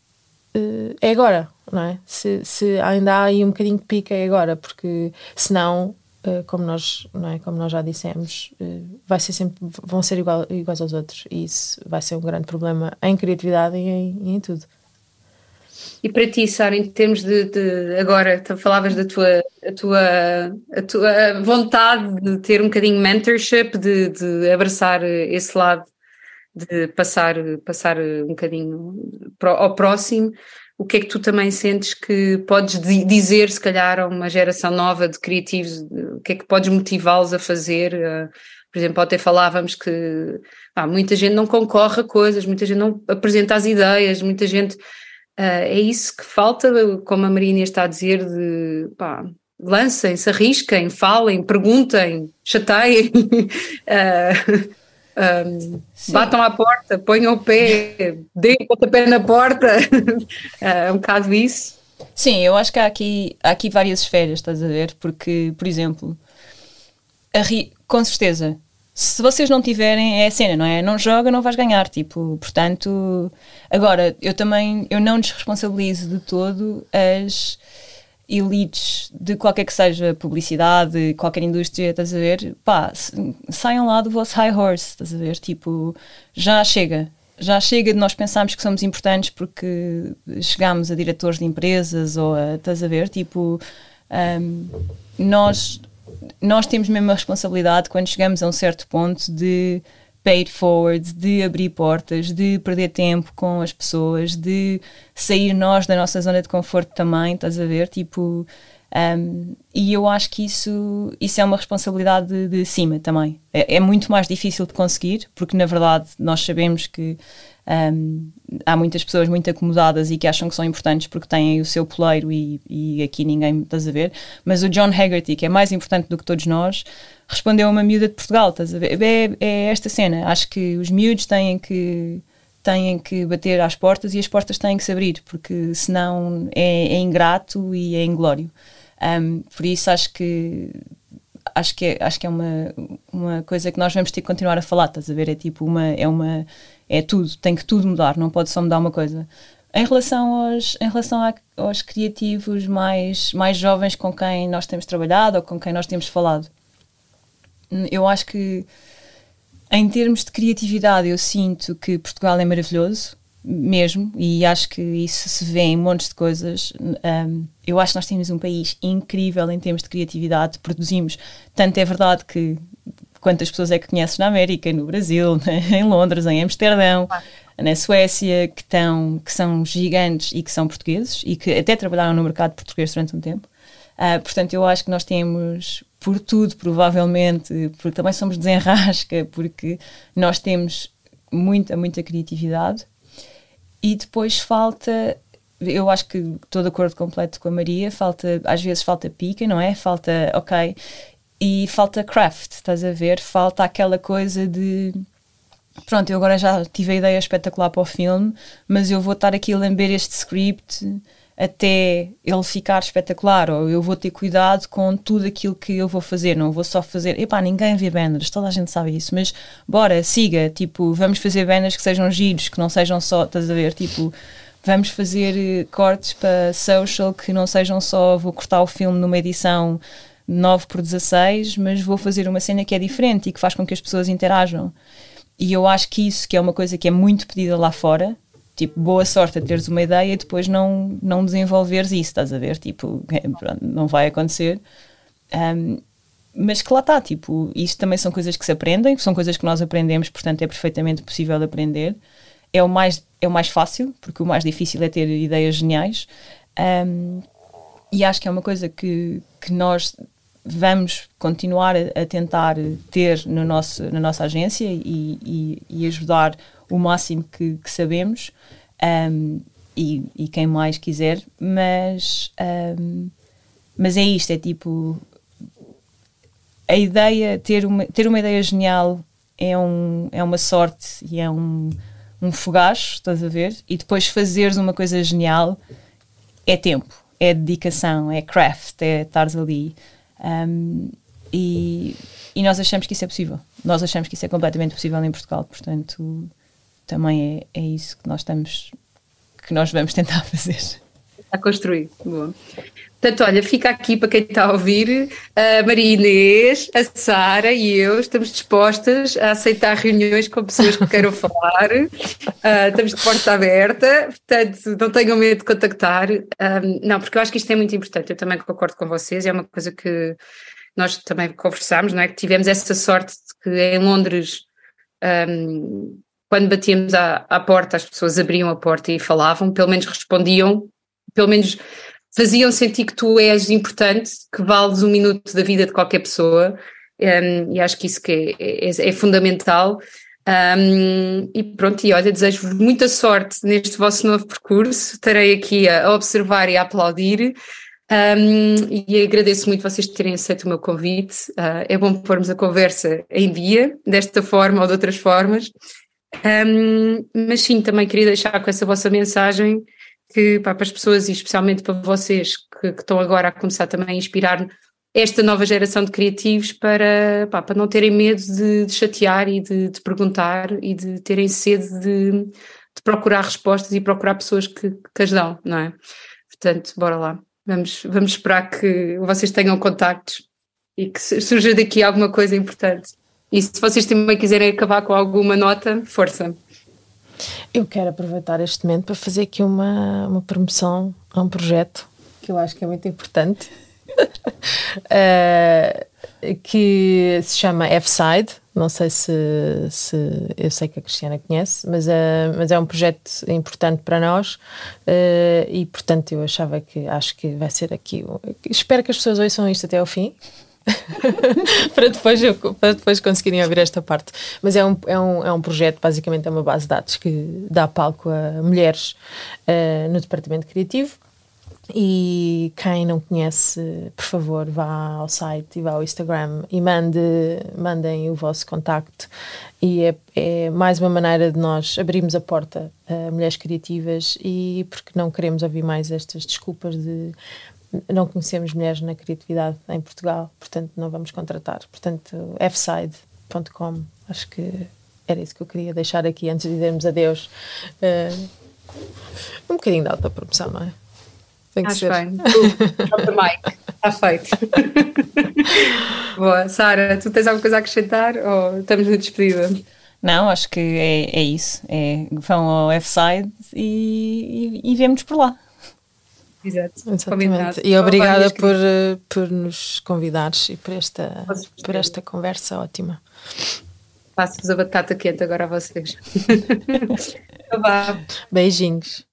uh, é agora, não é? Se, se ainda há aí um bocadinho de pica, é agora, porque senão eh, como nós não é como nós já dissemos eh, vai ser sempre vão ser igual, iguais aos outros e isso vai ser um grande problema em criatividade e em, e em tudo e para ti, Sara, em termos de, de agora, tu falavas da tua, a tua, a tua vontade de ter um bocadinho de mentorship, de, de abraçar esse lado, de passar, passar um bocadinho ao próximo o que é que tu também sentes que podes dizer, se calhar, a uma geração nova de criativos, o que é que podes motivá-los a fazer? Eh, por exemplo, até falávamos que ah, muita gente não concorre a coisas, muita gente não apresenta as ideias, muita gente. Eh, é isso que falta, como a Marina está a dizer, de pá, lancem, se arrisquem, falem, perguntem, chateiem. Eh, um, batam à porta, ponham o pé, deem o pé na porta, é um bocado isso. Sim, eu acho que há aqui, há aqui várias esferas, estás a ver? Porque, por exemplo, ri, com certeza, se vocês não tiverem, é a cena, não é? Não joga, não vais ganhar, tipo, portanto, agora, eu também, eu não desresponsabilizo de todo as elites de qualquer que seja publicidade, qualquer indústria, estás a ver? Pá, saiam lá do vosso high horse, estás a ver? Tipo, já chega. Já chega de nós pensarmos que somos importantes porque chegamos a diretores de empresas ou a, estás a ver? Tipo, um, nós, nós temos mesmo a responsabilidade quando chegamos a um certo ponto de paid forwards forward, de abrir portas, de perder tempo com as pessoas, de sair nós da nossa zona de conforto também, estás a ver? Tipo, um, e eu acho que isso, isso é uma responsabilidade de, de cima também. É, é, muito mais difícil de conseguir, porque na verdade nós sabemos que um, há muitas pessoas muito acomodadas e que acham que são importantes porque têm o seu poleiro e, e aqui ninguém estás a ver. Mas o John Haggerty, que é mais importante do que todos nós, respondeu a uma miúda de Portugal, estás a ver? É, é esta cena. Acho que os miúdos têm que têm que bater às portas e as portas têm que se abrir, porque senão é, é ingrato e é inglório. Um, por isso acho que acho que é, acho que é uma, uma coisa que nós vamos ter que continuar a falar, estás a ver? É tipo uma é uma é tudo, tem que tudo mudar, não pode só mudar uma coisa. Em relação aos em relação aos criativos mais mais jovens com quem nós temos trabalhado ou com quem nós temos falado, hum, eu acho que em termos de criatividade eu sinto que Portugal é maravilhoso mesmo, e acho que isso se vê em montes de coisas. Um, eu acho que nós temos um país incrível em termos de criatividade, produzimos. Tanto é verdade que quantas pessoas é que conheces na América, no Brasil, em Londres, em Amsterdão, ah. na Suécia, que, tão, que são gigantes e que são portugueses e que até trabalharam no mercado português durante um tempo. Uh, portanto, eu acho que nós temos por tudo, provavelmente, porque também somos desenrasca, porque nós temos muita, muita criatividade e depois falta, eu acho que estou de acordo completo com a Maria, falta, às vezes falta pica, não é? Falta, ok, e falta craft, estás a ver? Falta aquela coisa de pronto, eu agora já tive a ideia espetacular para o filme, mas eu vou estar aqui a lamber este script até ele ficar espetacular, ou eu vou ter cuidado com tudo aquilo que eu vou fazer, não vou só fazer, epá, ninguém vê banners, toda a gente sabe isso, mas bora, siga, tipo, vamos fazer banners que sejam giros, que não sejam só, estás a ver, tipo, vamos fazer eh, cortes para social que não sejam só, vou cortar o filme numa edição 9 por 16, mas vou fazer uma cena que é diferente e que faz com que as pessoas interajam. E eu acho que isso, que é uma coisa que é muito pedida lá fora, tipo, boa sorte a teres uma ideia e depois não, não desenvolveres isso, estás a ver? Tipo, é, não vai acontecer. Um, mas que lá está, tipo, isto também são coisas que se aprendem, são coisas que nós aprendemos, portanto é perfeitamente possível aprender. É o mais, é o mais fácil, porque o mais difícil é ter ideias geniais. Um, e acho que é uma coisa que, que nós vamos continuar a, a tentar ter no nosso, na nossa agência e, e, e ajudar o máximo que, que sabemos um, e, e, quem mais quiser, mas, um, mas é isto, é tipo a ideia, ter uma, ter uma ideia genial é, um, é uma sorte e é um, um fogacho, estás a ver? E depois fazeres uma coisa genial é tempo, é dedicação, é craft, é estares ali. Um, e, e nós achamos que isso é possível. Nós achamos que isso é completamente possível em Portugal, portanto também é, é isso que nós estamos, que nós vamos tentar fazer. A construir, bom Portanto, olha, fica aqui para quem está a ouvir, a Maria Inês, a Sara e eu estamos dispostas a aceitar reuniões com pessoas que queiram falar, uh, estamos de porta aberta, portanto, não tenham medo de contactar. Ah, não, porque eu acho que isto é muito importante, eu também concordo com vocês, é uma coisa que nós também conversámos, não é? Que tivemos essa sorte de que em Londres um, ah, quando batíamos à, à porta, as pessoas abriam a porta e falavam, pelo menos respondiam, pelo menos faziam sentir que tu és importante, que vales um minuto da vida de qualquer pessoa, um, ehm, e acho que isso que é, é, é fundamental. Um, ehm, e pronto, e olha, desejo-vos muita sorte neste vosso novo percurso, estarei aqui a observar e a aplaudir. Um, ehm, e agradeço muito vocês terem aceito o meu convite. Uh, é bom pormos a conversa em dia, desta forma ou de outras formas, um, mas sim, também queria deixar com essa vossa mensagem que pá, para as pessoas e especialmente para vocês que, que estão agora a começar também a inspirar esta nova geração de criativos para, pá, para não terem medo de, de chatear e de, de, perguntar e de terem sede de, de procurar respostas e procurar pessoas que, que, as dão, não é? Portanto, bora lá. Vamos, vamos esperar que vocês tenham contactos e que surja daqui alguma coisa importante. E se vocês também quiserem acabar com alguma nota, força. Eu quero aproveitar este momento para fazer aqui uma, uma promoção a um projeto que eu acho que é muito importante, uh, que se chama F-Side. Não sei se, se, eu sei que a Cristiana conhece, mas é, mas é um projeto importante para nós uh, e, portanto, eu achava que acho que vai ser aqui. Espero que as pessoas ouçam isto até ao fim para, depois eu, para depois conseguirem ouvir esta parte. Mas é um, é um, é um projeto, basicamente é uma base de dados que dá palco a mulheres uh, no departamento criativo. E quem não conhece, por favor, vá ao site e vá ao Instagram e mande, mandem o vosso contacto. E é, é mais uma maneira de nós abrirmos a porta a mulheres criativas e porque não queremos ouvir mais estas desculpas de não conhecemos mulheres na criatividade em Portugal, portanto não vamos contratar. Portanto, fside.com, acho que era isso que eu queria deixar aqui antes de dizermos adeus. Uh, um bocadinho de autopromoção, não é? Tem que Acho ser. bem. Tu, está feito. Boa. Sara, tu tens alguma coisa a acrescentar ou estamos na despedida? Não, acho que é, é isso. É, vão ao F-Side e, e, e nos por lá. Exato. Combinado. E obrigada por, eh, por nos convidares e por esta, por esta conversa ótima. Passo-vos a batata quente agora a vocês. Então Beijinhos.